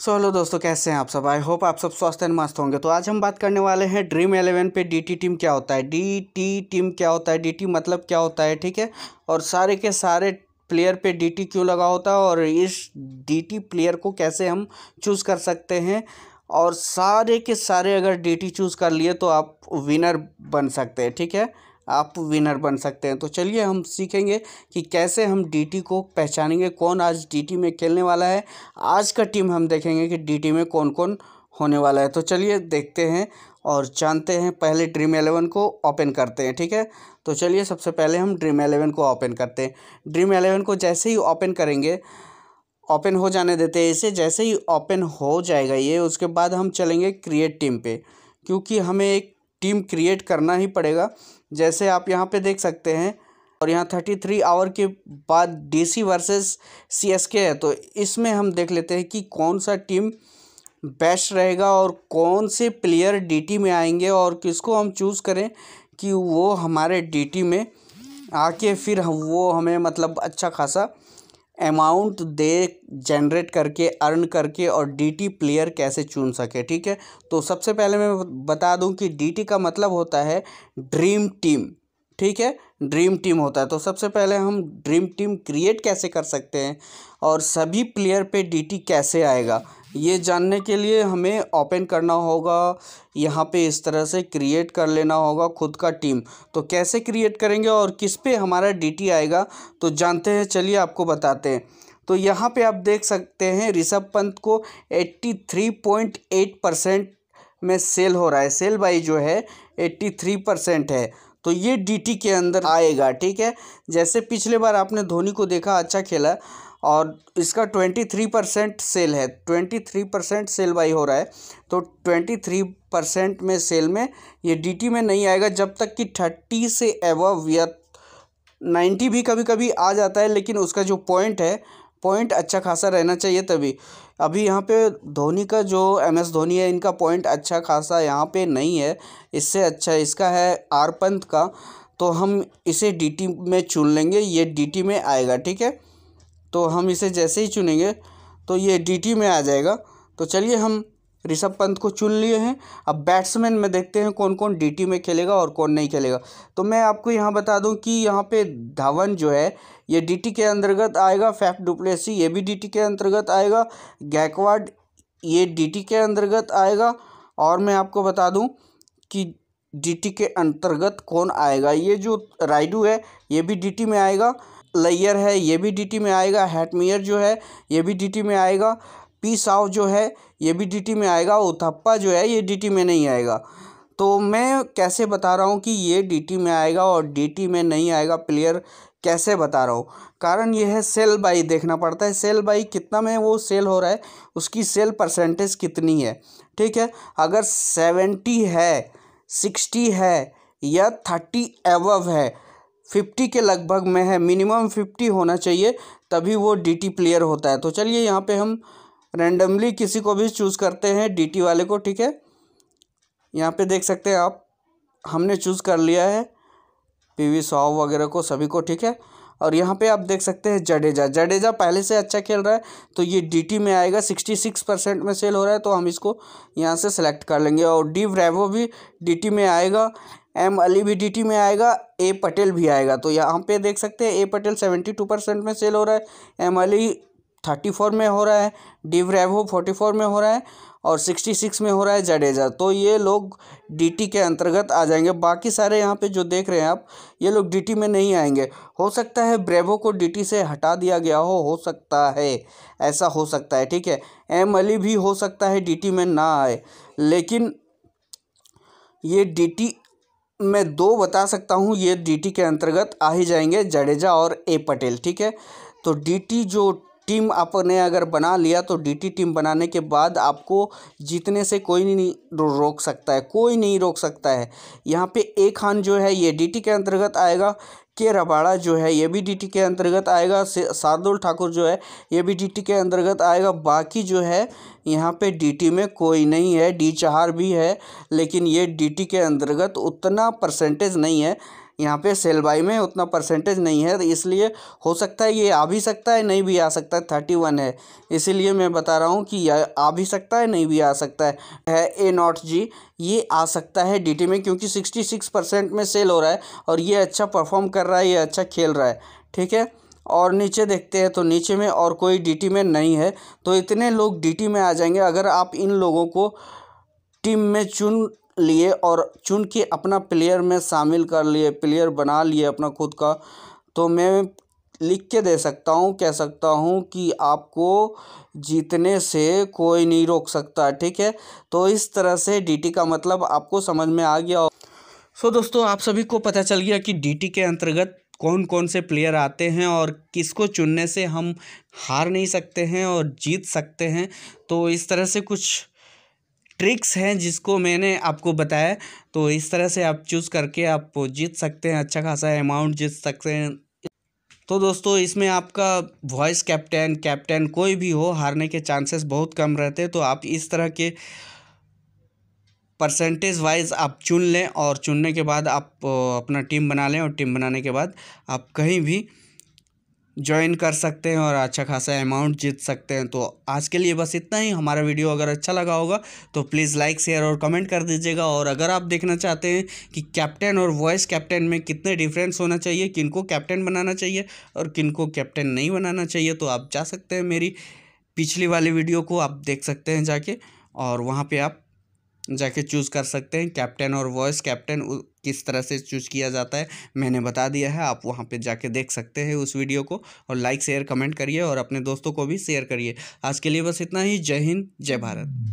so hello दोस्तों कैसे हैं आप सब आई होप आप सब स्वस्थ एंड मस्त होंगे तो आज हम बात करने वाले हैं ड्रीम एलेवन पे डीटी टीम क्या होता है डीटी टीम क्या होता है डीटी मतलब क्या होता है ठीक है और सारे के सारे प्लेयर पे डीटी क्यों लगा होता है और इस डीटी प्लेयर को कैसे हम चूज़ कर सकते हैं और सारे के सारे अगर टी चूज़ कर लिए तो आप विनर बन सकते हैं ठीक है आप विनर बन सकते हैं तो चलिए हम सीखेंगे कि कैसे हम डीटी को पहचानेंगे कौन आज डीटी में खेलने वाला है आज का टीम हम देखेंगे कि डीटी में कौन कौन होने वाला है तो चलिए देखते हैं और जानते हैं पहले ड्रीम एलेवन को ओपन करते हैं ठीक है तो चलिए सबसे पहले हम ड्रीम एलेवन को ओपन करते हैं ड्रीम एलेवन को जैसे ही ओपन करेंगे ओपन हो जाने देते हैं इसे जैसे ही ओपन हो जाएगा ये उसके बाद हम चलेंगे क्रिएट टीम पे क्योंकि हमें एक टीम क्रिएट करना ही पड़ेगा जैसे आप यहाँ पे देख सकते हैं और यहाँ थर्टी थ्री आवर के बाद डीसी वर्सेस सीएसके है तो इसमें हम देख लेते हैं कि कौन सा टीम बेस्ट रहेगा और कौन से प्लेयर डीटी में आएंगे और किसको हम चूज़ करें कि वो हमारे डीटी में आके फिर हम वो हमें मतलब अच्छा खासा अमाउंट दे जनरेट करके अर्न करके और डीटी प्लेयर कैसे चुन सके ठीक है तो सबसे पहले मैं बता दूं कि डीटी का मतलब होता है ड्रीम टीम ठीक है ड्रीम टीम होता है तो सबसे पहले हम ड्रीम टीम क्रिएट कैसे कर सकते हैं और सभी प्लेयर पे डीटी कैसे आएगा ये जानने के लिए हमें ओपन करना होगा यहाँ पे इस तरह से क्रिएट कर लेना होगा खुद का टीम तो कैसे क्रिएट करेंगे और किस पे हमारा डीटी आएगा तो जानते हैं चलिए आपको बताते हैं तो यहाँ पे आप देख सकते हैं ऋषभ पंत को एट परसेंट में सेल हो रहा है सेल बाई जो है एट्टी थ्री परसेंट है तो ये डीटी के अंदर आएगा ठीक है जैसे पिछले बार आपने धोनी को देखा अच्छा खेला और इसका ट्वेंटी थ्री परसेंट सेल है twenty three percent sell by हो रहा है तो ट्वेंटी थ्री परसेंट में सेल में ये डीटी में नहीं आएगा जब तक कि थर्टी से एवव या नाइन्टी भी कभी कभी आ जाता है लेकिन उसका जो पॉइंट है पॉइंट अच्छा खासा रहना चाहिए तभी अभी यहाँ पे धोनी का जो एम एस धोनी है इनका पॉइंट अच्छा खासा यहाँ पे नहीं है इससे अच्छा इसका है आर पंथ का तो हम इसे डीटी में चुन लेंगे ये डीटी में आएगा ठीक है तो हम इसे जैसे ही चुनेंगे तो ये डीटी में आ जाएगा तो चलिए हम ऋषभ पंत को चुन लिए हैं अब बैट्समैन में देखते हैं कौन कौन डीटी में खेलेगा और कौन नहीं खेलेगा तो मैं आपको यहाँ बता दूं कि यहाँ पे धवन जो है ये डीटी के अंतर्गत आएगा फैफ डुप्लेसी ये भी डीटी के अंतर्गत आएगा गैकवाड ये डीटी के अंतर्गत आएगा और मैं आपको बता दूँ कि डी के अंतर्गत कौन आएगा ये जो राइडू है ये भी डी में आएगा लेयर है ये भी डीटी में आएगा हैटमियर जो है ये भी डीटी में आएगा पी साव जो है ये भी डीटी में आएगा उथप्पा जो है ये डीटी में नहीं आएगा तो मैं कैसे बता रहा हूँ कि ये डीटी में आएगा और डीटी में नहीं आएगा प्लेयर कैसे बता रहा हूँ कारण यह है सेल बाई देखना पड़ता है सेल बाई कितना में वो सेल हो रहा है उसकी सेल परसेंटेज कितनी है ठीक है अगर सेवेंटी है सिक्सटी है या थर्टी एवव है फिफ्टी के लगभग में है मिनिमम फिफ्टी होना चाहिए तभी वो डीटी प्लेयर होता है तो चलिए यहाँ पे हम रैंडमली किसी को भी चूज़ करते हैं डीटी वाले को ठीक है यहाँ पे देख सकते हैं आप हमने चूज़ कर लिया है पीवी सॉव वगैरह को सभी को ठीक है और यहाँ पे आप देख सकते हैं जडेजा जडेजा पहले से अच्छा खेल रहा है तो ये डीटी में आएगा सिक्सटी सिक्स परसेंट में सेल हो रहा है तो हम इसको यहाँ से सेलेक्ट कर लेंगे और डी ब्रेवो भी डीटी में आएगा एम अली भी डीटी में आएगा ए पटेल भी आएगा तो यहाँ पे देख सकते हैं A Patel seventy two percent में सेल हो रहा है एम अली थर्टी फोर में हो रहा है डिवरेवो फोर्टी फोर में हो रहा है और सिक्सटी सिक्स में हो रहा है जडेजा तो ये लोग डीटी के अंतर्गत आ जाएंगे बाकी सारे यहाँ पे जो देख रहे हैं आप ये लोग डीटी में नहीं आएंगे हो सकता है ब्रेवो को डीटी से हटा दिया गया हो हो सकता है ऐसा हो सकता है ठीक है एम अली भी हो सकता है डी में ना आए लेकिन ये डी मैं दो बता सकता हूँ ये डीटी के अंतर्गत आ ही जाएंगे जडेजा और ए पटेल ठीक है तो डीटी जो टीम आपने अगर बना लिया तो डीटी टीम बनाने के बाद आपको जीतने से कोई नहीं रोक सकता है कोई नहीं रोक सकता है यहाँ पे ए खान जो है ये डीटी के अंतर्गत आएगा के रबाड़ा जो है ये भी डीटी के अंतर्गत आएगा शार्दुल ठाकुर जो है ये भी डीटी के अंतर्गत आएगा बाकी जो है यहाँ पे डीटी में कोई नहीं है डी चहार भी है लेकिन ये डीटी के अंतर्गत उतना परसेंटेज नहीं है यहाँ पे सेल बाई में उतना परसेंटेज नहीं है तो इसलिए हो सकता है ये आ भी सकता है नहीं भी आ सकता है थर्टी वन है इसीलिए मैं बता रहा हूँ कि यह आ भी सकता है नहीं भी आ सकता है है ए नॉट जी ये आ सकता है डीटी में क्योंकि सिक्सटी सिक्स परसेंट में सेल हो रहा है और ये अच्छा परफॉर्म कर रहा है ये अच्छा खेल रहा है ठीक है और नीचे देखते हैं तो नीचे में और कोई डीटी में नहीं है तो इतने लोग डीटी में आ जाएंगे अगर आप इन लोगों को टीम में चुन लिए और चुन के अपना प्लेयर में शामिल कर लिए प्लेयर बना लिए अपना खुद का तो मैं लिख के दे सकता हूँ कह सकता हूँ कि आपको जीतने से कोई नहीं रोक सकता ठीक है तो इस तरह से डीटी का मतलब आपको समझ में आ गया सो so, दोस्तों आप सभी को पता चल गया कि डीटी के अंतर्गत कौन कौन से प्लेयर आते हैं और किसको चुनने से हम हार नहीं सकते हैं और जीत सकते हैं तो इस तरह से कुछ ट्रिक्स हैं जिसको मैंने आपको बताया तो इस तरह से आप चूज़ करके आप जीत सकते हैं अच्छा खासा अमाउंट जीत सकते हैं तो दोस्तों इसमें आपका वॉइस कैप्टन कैप्टन कोई भी हो हारने के चांसेस बहुत कम रहते हैं तो आप इस तरह के परसेंटेज वाइज आप चुन लें और चुनने के बाद आप अपना टीम बना लें और टीम बनाने के बाद आप कहीं भी ज्वाइन कर सकते हैं और अच्छा खासा अमाउंट जीत सकते हैं तो आज के लिए बस इतना ही हमारा वीडियो अगर अच्छा लगा होगा तो प्लीज़ लाइक शेयर और कमेंट कर दीजिएगा और अगर आप देखना चाहते हैं कि कैप्टन और वॉइस कैप्टन में कितने डिफरेंस होना चाहिए किन को कैप्टन बनाना चाहिए और किन को कैप्टन नहीं बनाना चाहिए तो आप जा सकते हैं मेरी पिछली वाली वीडियो को आप देख सकते हैं जाके और वहाँ पर आप जाके चूज़ कर सकते हैं कैप्टन और वॉइस कैप्टन किस तरह से चूज किया जाता है मैंने बता दिया है आप वहाँ पे जाके देख सकते हैं उस वीडियो को और लाइक शेयर कमेंट करिए और अपने दोस्तों को भी शेयर करिए आज के लिए बस इतना ही जय हिंद जय भारत